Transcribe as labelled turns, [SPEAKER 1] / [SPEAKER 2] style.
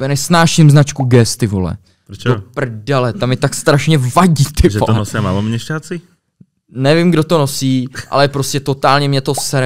[SPEAKER 1] nesnáším značku Guess, ty vole. Proč? Do
[SPEAKER 2] prdele, tam je tak strašně vadí,
[SPEAKER 3] ty Že to nosí
[SPEAKER 4] maloměšťáci? Nevím, kdo to nosí, ale prostě totálně mě to sere